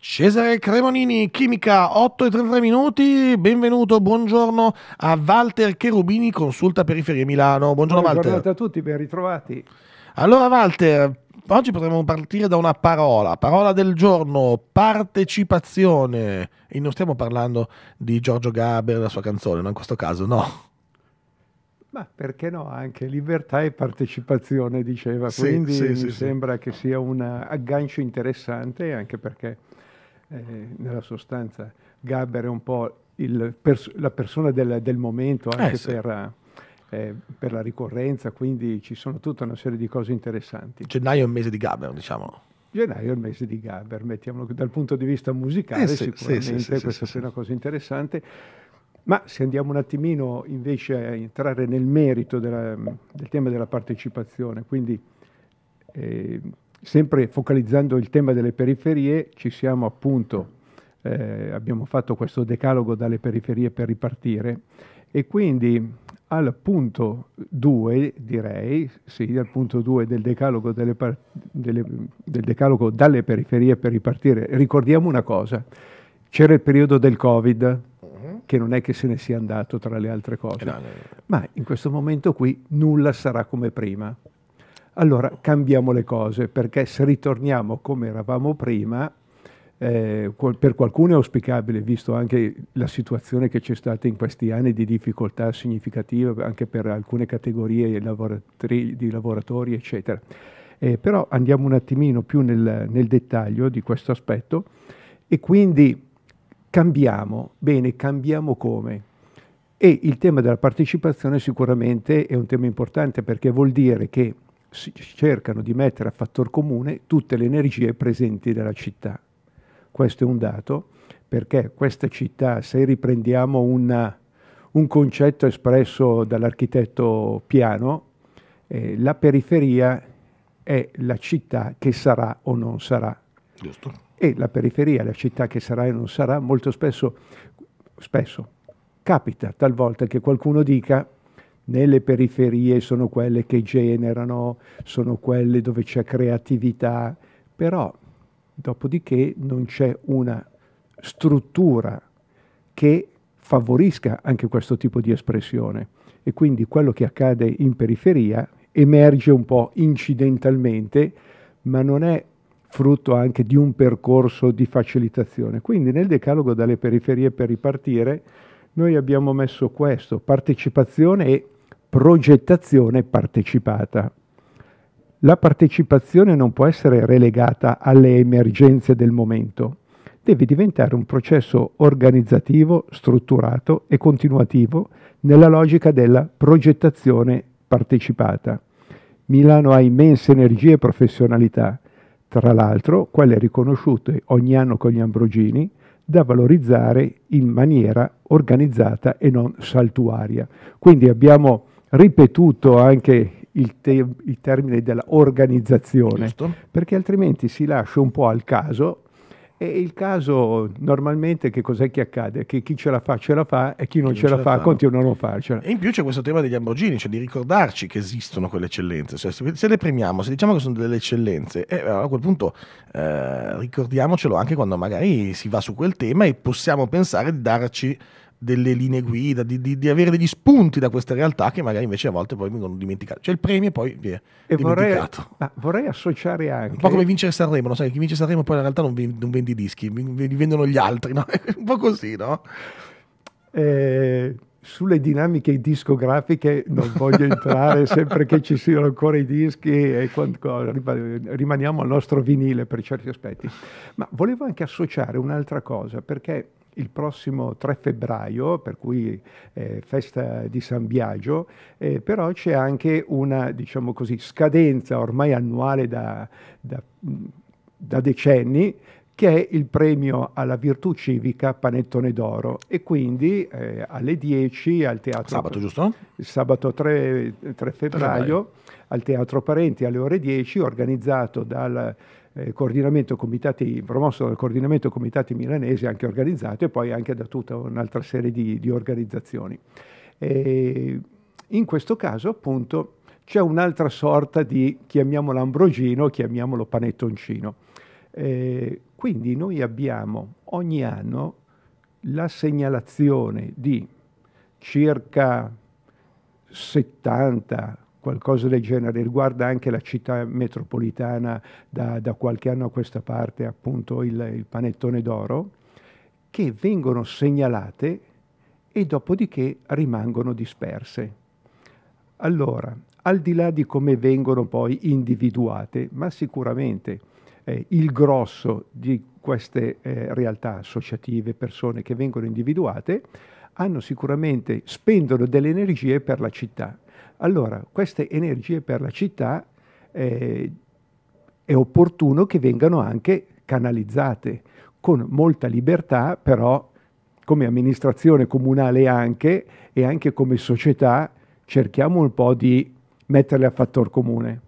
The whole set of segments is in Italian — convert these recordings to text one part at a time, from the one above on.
Cesare Cremonini, chimica 8 e 33 minuti, benvenuto, buongiorno a Walter Cherubini, consulta periferie Milano. Buongiorno, buongiorno Walter. Buongiorno a tutti, ben ritrovati. Allora Walter, oggi potremmo partire da una parola, parola del giorno, partecipazione. E non stiamo parlando di Giorgio Gaber e la sua canzone, no, in questo caso no. Ma perché no? Anche libertà e partecipazione, diceva. Sì, Quindi sì, mi sì, sembra che sia un aggancio interessante, anche perché eh, nella sostanza Gabber è un po' pers- la persona del, del momento anche eh, sì. per, eh, per, la ricorrenza, quindi ci sono tutta una serie di cose interessanti. Gennaio è il mese di Gabber, diciamo. Gennaio è il mese di Gabber, mettiamolo dal punto di vista musicale, eh, sì, sicuramente sì, questa è una cosa interessante. Ma se andiamo un attimino invece a entrare nel merito della, del tema della partecipazione, quindi eh, Sempre focalizzando il tema delle periferie, ci siamo appunto, eh, abbiamo fatto questo decalogo dalle periferie per ripartire e quindi al punto 2, direi, sì, al punto 2 del decalogo, del decalogo dalle periferie per ripartire, ricordiamo una cosa, c'era il periodo del Covid, mm-hmm. che non è che se ne sia andato tra le altre cose. No, no, no. Ma in questo momento qui nulla sarà come prima allora cambiamo le cose, perché se ritorniamo come eravamo prima, eh, per qualcuno è auspicabile, visto anche la situazione che c'è stata in questi anni di difficoltà significativa anche per alcune categorie di lavoratori, eccetera. Eh, però andiamo un attimino più nel, nel dettaglio di questo aspetto e quindi cambiamo, bene, cambiamo come? E il tema della partecipazione sicuramente è un tema importante perché vuol dire che si cercano di mettere a fattor comune tutte le energie presenti nella città. Questo è un dato perché questa città, se riprendiamo una, un concetto espresso dall'architetto Piano, eh, la periferia è la città che sarà o non sarà. Giusto. E la periferia, la città che sarà e non sarà, molto spesso, spesso capita talvolta che qualcuno dica nelle periferie sono quelle che generano, sono quelle dove c'è creatività, però dopodiché non c'è una struttura che favorisca anche questo tipo di espressione e quindi quello che accade in periferia emerge un po' incidentalmente, ma non è frutto anche di un percorso di facilitazione. Quindi nel decalogo dalle periferie per ripartire noi abbiamo messo questo, partecipazione e progettazione partecipata. La partecipazione non può essere relegata alle emergenze del momento, deve diventare un processo organizzativo, strutturato e continuativo nella logica della progettazione partecipata. Milano ha immense energie e professionalità, tra l'altro quelle riconosciute ogni anno con gli Ambrogini, da valorizzare in maniera organizzata e non saltuaria. Quindi abbiamo ripetuto anche il, te- il termine dell'organizzazione, Giusto. perché altrimenti si lascia un po' al caso e il caso normalmente che cos'è che accade? Che chi ce la fa ce la fa e chi non, chi ce, non ce, la, la fa fanno. continua a non farcela. E in più c'è questo tema degli Lamborghini, cioè di ricordarci che esistono quelle eccellenze, cioè, se le premiamo, se diciamo che sono delle eccellenze, eh, a quel punto eh, ricordiamocelo anche quando magari si va su quel tema e possiamo pensare di darci delle linee guida, di, di, di, avere degli spunti da questa realtà che magari invece a volte poi vengono dimenticati. Cioè il premio poi viene e dimenticato. Vorrei, vorrei, associare anche... Un po' come vincere Sanremo, no? Sai, chi vince Sanremo poi in realtà non, vendi, non vendi dischi, li vendono gli altri, no? un po' così, no? Eh, sulle dinamiche discografiche non voglio entrare sempre che ci siano ancora i dischi e qualcosa, rimaniamo al nostro vinile per certi aspetti. Ma volevo anche associare un'altra cosa, perché il prossimo 3 febbraio, per cui eh, festa di San Biagio, eh, però c'è anche una diciamo così, scadenza ormai annuale da, da, da decenni che è il premio alla virtù civica Panettone d'Oro e quindi eh, alle 10 al teatro... Sabato giusto? Sabato 3, 3 febbraio, 3 febbraio al teatro Parenti alle ore 10 organizzato dal eh, coordinamento comitati, promosso dal coordinamento comitati milanese, anche organizzato e poi anche da tutta un'altra serie di, di organizzazioni. E in questo caso appunto c'è un'altra sorta di, chiamiamolo ambrogino, chiamiamolo panettoncino. Eh, quindi noi abbiamo ogni anno la segnalazione di circa 70 qualcosa del genere, riguarda anche la città metropolitana da, da qualche anno a questa parte, appunto il, il panettone d'oro, che vengono segnalate e dopodiché rimangono disperse. Allora, al di là di come vengono poi individuate, ma sicuramente eh, il grosso di queste eh, realtà associative, persone che vengono individuate, hanno sicuramente, spendono delle energie per la città allora, queste energie per la città eh, è opportuno che vengano anche canalizzate con molta libertà, però come amministrazione comunale anche e anche come società cerchiamo un po' di metterle a fattor comune.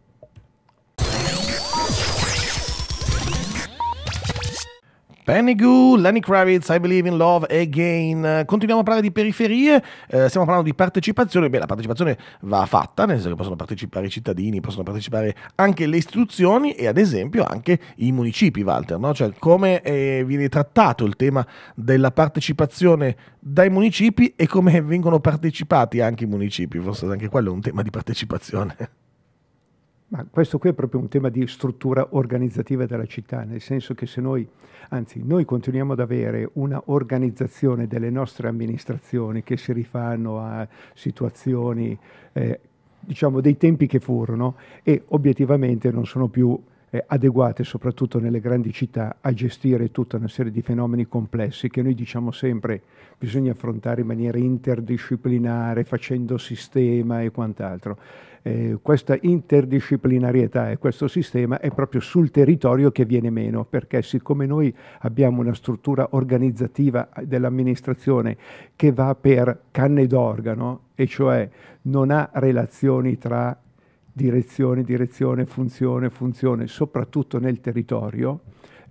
Panigu, Lenny Kravitz, I Believe in Love Again. Continuiamo a parlare di periferie, eh, stiamo parlando di partecipazione. Beh, la partecipazione va fatta, nel senso che possono partecipare i cittadini, possono partecipare anche le istituzioni e ad esempio anche i municipi, Walter. No? Cioè, come eh, viene trattato il tema della partecipazione dai municipi e come vengono partecipati anche i municipi. Forse anche quello è un tema di partecipazione. Ma questo qui è proprio un tema di struttura organizzativa della città, nel senso che se noi, anzi noi continuiamo ad avere una organizzazione delle nostre amministrazioni che si rifanno a situazioni, eh, diciamo, dei tempi che furono e obiettivamente non sono più eh, adeguate, soprattutto nelle grandi città, a gestire tutta una serie di fenomeni complessi che noi diciamo sempre bisogna affrontare in maniera interdisciplinare, facendo sistema e quant'altro eh, questa interdisciplinarietà e questo sistema è proprio sul territorio che viene meno, perché siccome noi abbiamo una struttura organizzativa dell'amministrazione che va per canne d'organo, e cioè non ha relazioni tra direzione, direzione, funzione, funzione, soprattutto nel territorio,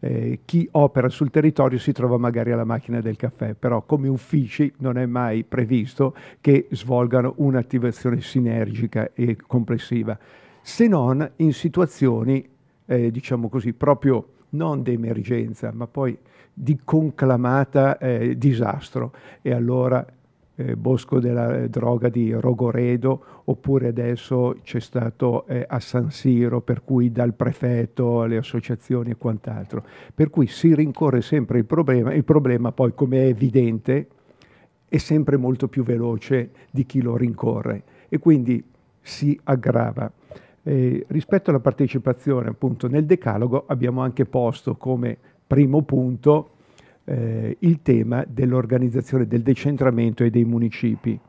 eh, chi opera sul territorio si trova magari alla macchina del caffè, però come uffici non è mai previsto che svolgano un'attivazione sinergica e complessiva, se non in situazioni, eh, diciamo così, proprio non di emergenza, ma poi di conclamata eh, disastro. E allora eh, Bosco della eh, Droga di Rogoredo, oppure adesso c'è stato eh, a San Siro, per cui dal prefetto alle associazioni e quant'altro. Per cui si rincorre sempre il problema, il problema poi come è evidente è sempre molto più veloce di chi lo rincorre e quindi si aggrava. Eh, rispetto alla partecipazione appunto nel decalogo abbiamo anche posto come primo punto eh, il tema dell'organizzazione, del decentramento e dei municipi.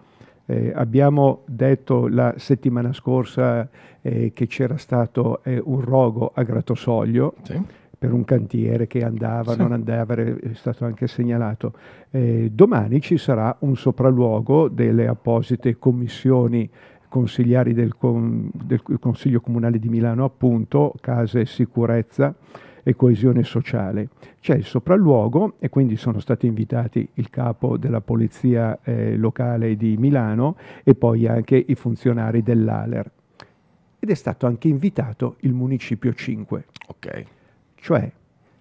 Eh, abbiamo detto la settimana scorsa eh, che c'era stato eh, un rogo a Gratosoglio sì. per un cantiere che andava, sì. non andava, è stato anche segnalato. Eh, domani ci sarà un sopralluogo delle apposite commissioni consigliari del, com del Consiglio Comunale di Milano, appunto, Case e Sicurezza e coesione sociale. C'è il sopralluogo e quindi sono stati invitati il capo della polizia eh, locale di Milano e poi anche i funzionari dell'ALER. Ed è stato anche invitato il Municipio 5. Ok. Cioè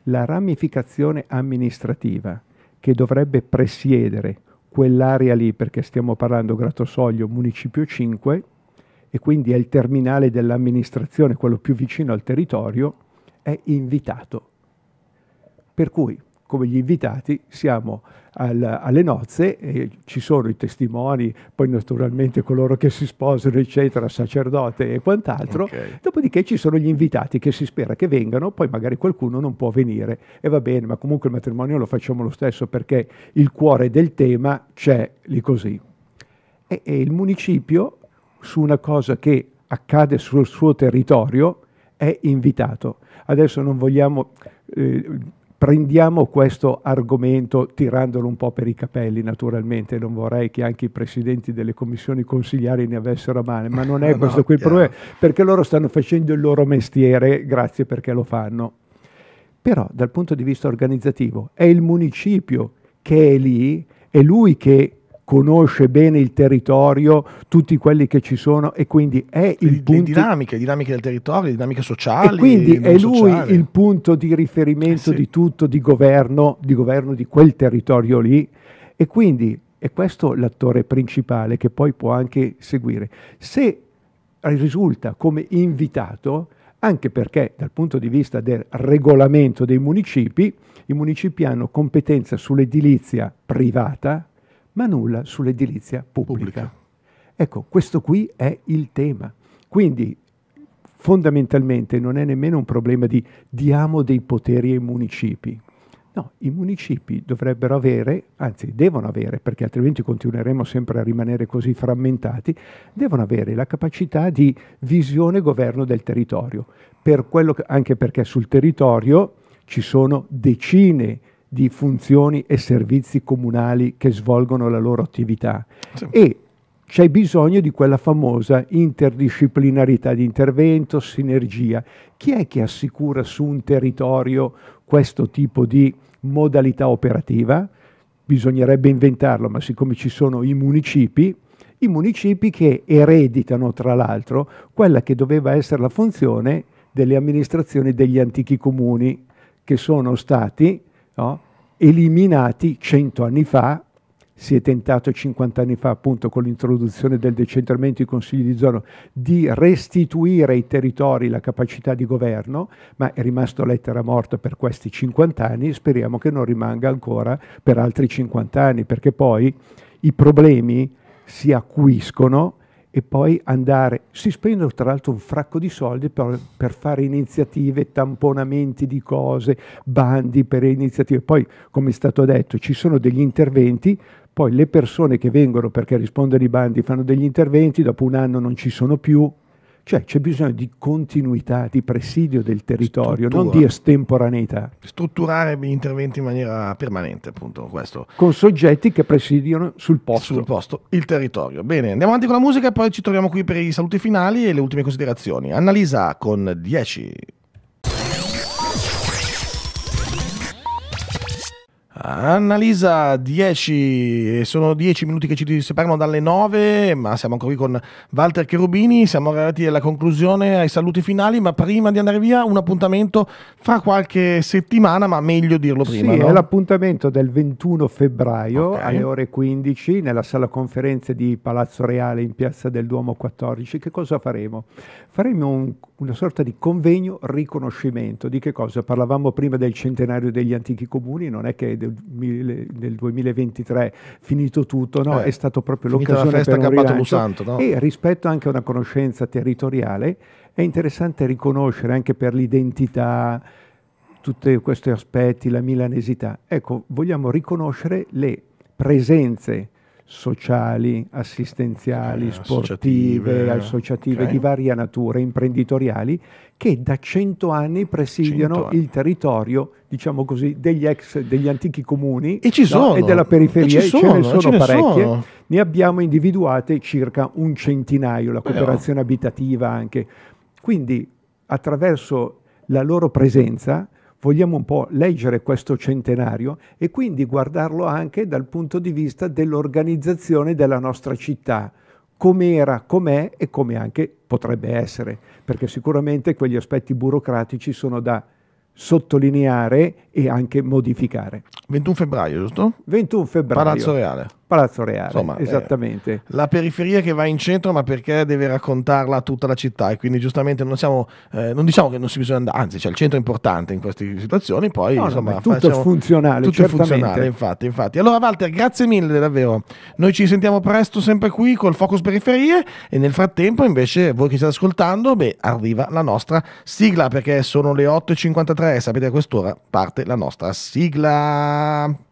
la ramificazione amministrativa che dovrebbe presiedere quell'area lì, perché stiamo parlando Grattosoglio, Municipio 5, e quindi è il terminale dell'amministrazione, quello più vicino al territorio, è invitato. Per cui, come gli invitati, siamo al, alle nozze, e ci sono i testimoni, poi naturalmente coloro che si sposano, eccetera, sacerdote e quant'altro, okay. dopodiché ci sono gli invitati che si spera che vengano, poi magari qualcuno non può venire e va bene, ma comunque il matrimonio lo facciamo lo stesso perché il cuore del tema c'è lì così. E, e il municipio, su una cosa che accade sul suo territorio, è invitato. Adesso non vogliamo... Eh, prendiamo questo argomento tirandolo un po' per i capelli, naturalmente, non vorrei che anche i presidenti delle commissioni consigliari ne avessero a male, ma non è no, questo no, qui il chiaro. problema, perché loro stanno facendo il loro mestiere, grazie perché lo fanno. Però dal punto di vista organizzativo è il municipio che è lì, è lui che conosce bene il territorio, tutti quelli che ci sono e quindi è il le, punto... Le dinamiche, le dinamiche del territorio, le dinamiche sociali. E quindi è lui sociali. il punto di riferimento eh sì. di tutto, di governo, di governo di quel territorio lì e quindi è questo l'attore principale che poi può anche seguire. Se risulta come invitato, anche perché dal punto di vista del regolamento dei municipi, i municipi hanno competenza sull'edilizia privata, ma nulla sull'edilizia pubblica. pubblica. Ecco, questo qui è il tema. Quindi fondamentalmente non è nemmeno un problema di diamo dei poteri ai municipi. No, i municipi dovrebbero avere, anzi devono avere, perché altrimenti continueremo sempre a rimanere così frammentati, devono avere la capacità di visione e governo del territorio, per che, anche perché sul territorio ci sono decine di di funzioni e servizi comunali che svolgono la loro attività sì. e c'è bisogno di quella famosa interdisciplinarità di intervento, sinergia. Chi è che assicura su un territorio questo tipo di modalità operativa? Bisognerebbe inventarlo, ma siccome ci sono i municipi, i municipi che ereditano tra l'altro quella che doveva essere la funzione delle amministrazioni degli antichi comuni, che sono stati no? eliminati 100 anni fa, si è tentato 50 anni fa appunto con l'introduzione del decentramento dei consigli di zona di restituire ai territori la capacità di governo, ma è rimasto lettera morta per questi 50 anni, speriamo che non rimanga ancora per altri 50 anni, perché poi i problemi si acuiscono e poi andare, si spendono tra l'altro un fracco di soldi per, per, fare iniziative, tamponamenti di cose, bandi per iniziative, poi come è stato detto ci sono degli interventi, poi le persone che vengono perché rispondono ai bandi fanno degli interventi, dopo un anno non ci sono più, cioè c'è bisogno di continuità, di presidio del territorio, Struttura. non di estemporaneità. Strutturare gli interventi in maniera permanente, appunto, questo. Con soggetti che presidiano sul posto. Sul posto, il territorio. Bene, andiamo avanti con la musica e poi ci troviamo qui per i saluti finali e le ultime considerazioni. Annalisa con 10 Annalisa 10, eh, sono 10 minuti che ci separano dalle 9, ma siamo ancora qui con Walter Cherubini, siamo arrivati alla conclusione, ai saluti finali, ma prima di andare via un appuntamento fra qualche settimana, ma meglio dirlo prima. Sì, no? è l'appuntamento del 21 febbraio okay. alle ore 15 nella sala conferenze di Palazzo Reale in Piazza del Duomo 14. Che cosa faremo? Faremo un, una sorta di convegno riconoscimento. Di che cosa? Parlavamo prima del centenario degli antichi comuni, non è che nel, nel 2023 finito tutto, no? eh, è stato proprio l'occasione festa, per un rilancio. Santo, no? E rispetto anche a una conoscenza territoriale è interessante riconoscere anche per l'identità tutti questi aspetti, la milanesità. Ecco, vogliamo riconoscere le presenze sociali, assistenziali, eh, sportive, associative, associative okay. di varia natura, imprenditoriali che da cento anni presidiano 100 anni. il territorio, diciamo così, degli, ex, degli antichi comuni e, no? e della periferia, e sono, ce ne sono ce ne parecchie. Sono. Ne abbiamo individuate circa un centinaio, la cooperazione Beh, oh. abitativa anche. Quindi attraverso la loro presenza vogliamo un po' leggere questo centenario e quindi guardarlo anche dal punto di vista dell'organizzazione della nostra città, com'era, com'è e come anche potrebbe essere, perché sicuramente quegli aspetti burocratici sono da sottolineare e anche modificare. 21 febbraio, giusto? 21 febbraio. Palazzo Reale. Palazzo Reale, Insomma, eh, esattamente. Eh, la periferia che va in centro, ma perché deve raccontarla a tutta la città e quindi giustamente non, siamo, eh, non diciamo che non si bisogna andare, anzi c'è cioè il centro è importante in queste situazioni, poi no, insomma... No, tutto è funzionale, tutto certamente. funzionale, infatti, infatti. Allora Walter, grazie mille davvero. Noi ci sentiamo presto sempre qui col Focus Periferie e nel frattempo invece voi che state ascoltando, beh, arriva la nostra sigla perché sono le 8.53 e sapete a quest'ora parte la nostra sigla.